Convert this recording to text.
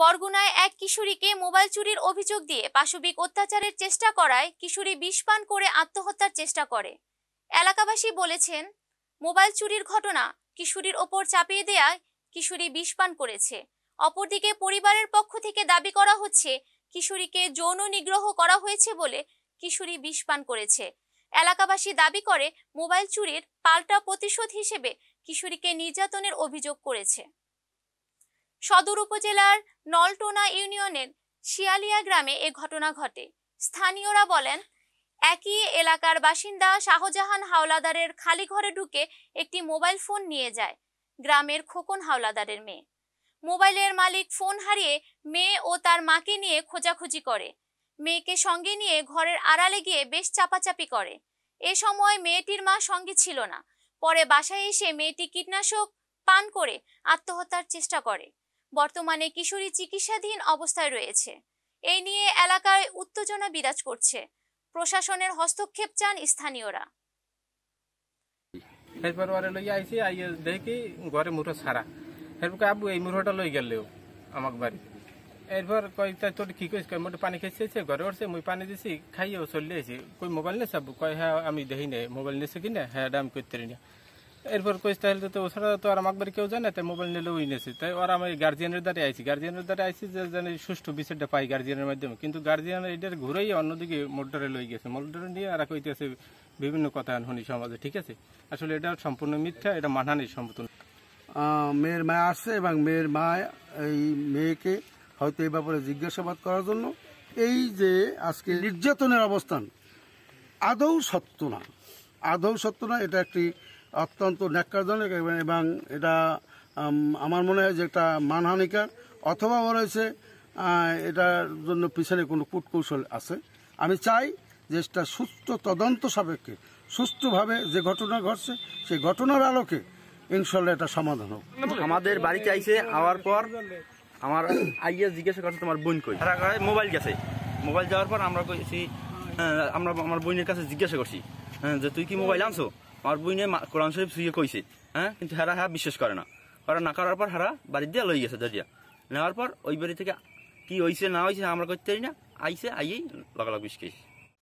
বরগুনায় এক কিশোরীকে মোবাইল চুরির অভিযোগ দিয়ে পাশবিক অত্যাচারের চেষ্টা করায় কিশোরী বিষপান করে আত্মহত্যার চেষ্টা করে এলাকাবাসী বলেছেন মোবাইল চুরির ঘটনা কিশোরীর ওপর চাপিয়ে দেয়ায় কিশোরী বিষপান করেছে অপরদিকে পরিবারের পক্ষ থেকে দাবি করা হচ্ছে কিশোরীকে যৌন নিগ্রহ করা হয়েছে বলে কিশোরী বিষপান করেছে এলাকাবাসী দাবি করে মোবাইল চুরির পাল্টা প্রতিশোধ হিসেবে কিশোরীকে নির্যাতনের অভিযোগ করেছে সদর উপজেলার নলটোনা ইউনিয়নের শিয়ালিয়া গ্রামে এ ঘটনা ঘটে স্থানীয়রা বলেন একই এলাকার বাসিন্দা শাহজাহান হাওলাদারের খালি ঘরে ঢুকে একটি মোবাইল ফোন নিয়ে যায় গ্রামের খোকন হাওলাদারের মেয়ে মোবাইলের মালিক ফোন হারিয়ে মেয়ে ও তার মাকে নিয়ে খোঁজাখুঁজি করে মেয়েকে সঙ্গে নিয়ে ঘরের আড়ালে গিয়ে বেশ চাপাচাপি করে এ সময় মেয়েটির মা সঙ্গে ছিল না পরে বাসায় এসে মেয়েটি কীটনাশক পান করে আত্মহত্যার চেষ্টা করে বর্তমানে কিশোরী চিকিৎসাধীন অবস্থায় রয়েছে এই নিয়ে এলাকায় উত্তেজনা বিরাজ করছে প্রশাসনের হস্তক্ষেপ চান স্থানীয়রা এরপর লই আইছি আইয়ে দেখি ঘরে মুঠো সারা এরপর আবু এই মুঠোটা লই গেলেও আমাক বাড়ি এরপর কই তাই তোর কি কইস কই মোটে পানি খেয়েছে ঘরে উঠছে মুই পানি দিছি খাইয়েও চলে আইছি কই মোবাইল নেছে আবু কই হ্যাঁ আমি দেখি নে মোবাইল নেছে না হ্যাঁ আমি করতে না এরপর কইস তাহলে তো ওছাড়া তো আর আমার বাড়ি কেউ জানে তাই মোবাইল নিলে উই নেছে তাই ওরা আমি গার্জিয়ানের দ্বারে আইছি গার্জিয়ানের দ্বারে আইছি যে জানি সুষ্ঠু বিচারটা পাই গার্জিয়ানের মাধ্যমে কিন্তু গার্জিয়ান এটার ঘুরেই অন্যদিকে মোটরে লই গেছে মোটরে নিয়ে আর কইতেছে বিভিন্ন কথা শুনি সমাজে ঠিক আছে আসলে এটা সম্পূর্ণ মিথ্যা এটা মানহানির সম্পূর্ণ মেয়ের মা আসছে এবং মেয়ের মা এই মেয়েকে হয়তো এই ব্যাপারে জিজ্ঞাসাবাদ করার জন্য এই যে আজকে নির্যাতনের অবস্থান আদৌ সত্য না আদৌ সত্য না এটা একটি অত্যন্ত ন্যাক্কারজনক এবং এটা আমার মনে হয় যে একটা মানহানিকার অথবা রয়েছে এটার জন্য পিছনে কোনো কূটকৌশল আছে আমি চাই যে এটা সুস্থ তদন্ত সাপেক্ষে সুস্থভাবে যে ঘটনা ঘটছে সেই ঘটনার আলোকে ইনশাল্লাহ এটা সমাধান হোক আমাদের বাড়িতে আইসে আওয়ার পর আমার আইয়া জিজ্ঞাসা করছে তোমার বোন কই মোবাইল গেছে মোবাইল যাওয়ার পর আমরা কইছি হ্যাঁ, আমরা আমার বোনের কাছে জিজ্ঞাসা করছি হ্যাঁ, যে তুই কি মোবাইল আনছো আমার নিয়ে কোরআন শরীফ শুয়ে কইছে হ্যাঁ কিন্তু হারা হ্যাঁ বিশ্বাস করে না কারণ না করার পর হারা বাড়ি দিয়ে লই গেছে দরিয়া নেওয়ার পর ওই বাড়ি থেকে কি হয়েছে না হয়েছে আমরা করতে পারি না আইসে আইয়েই লগালগ বিষ